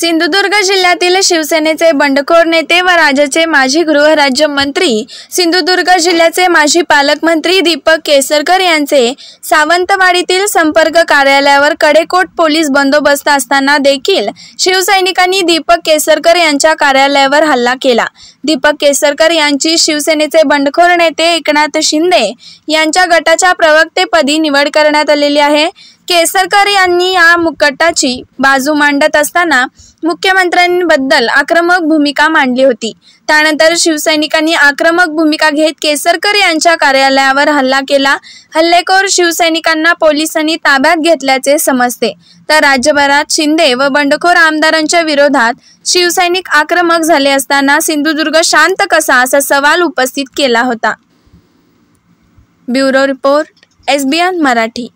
सिंधुदुर्ग जिल्ह्यातील शिवसेनेचे बंडखोर नेते व राज्याचे माजी गृहराज्यमंत्री सिंधुदुर्ग जिल्ह्याचे माजी पालकमंत्री दीपक केसरकर यांचे सावंतवाडीतील संपर्क कार्यालयावर कडेकोट पोलीस बंदोबस्त असताना देखील शिवसैनिकांनी दीपक केसरकर यांच्या कार्यालयावर हल्ला केला दीपक केसरकर यांची शिवसेनेचे बंडखोर नेते एकनाथ शिंदे यांच्या गटाच्या प्रवक्तेपदी निवड करण्यात आलेली आहे केसरकर यांनी या मुकटाची बाजू मांडत असताना मुख्यमंत्र्यांबद्दल आक्रमक भूमिका मांडली होती त्यानंतर शिवसैनिकांनी आक्रमक भूमिका घेत केसरकर यांच्या कार्यालयावर हल्ला केला हल्लेखोर शिवसैनिकांना पोलिसांनी ताब्यात घेतल्याचे समजते तर राज्यभरात शिंदे व बंडखोर आमदारांच्या विरोधात शिवसैनिक आक्रमक झाले असताना सिंधुदुर्ग शांत कसा असा सवाल उपस्थित केला होता ब्युरो रिपोर्ट एसबीएन मराठी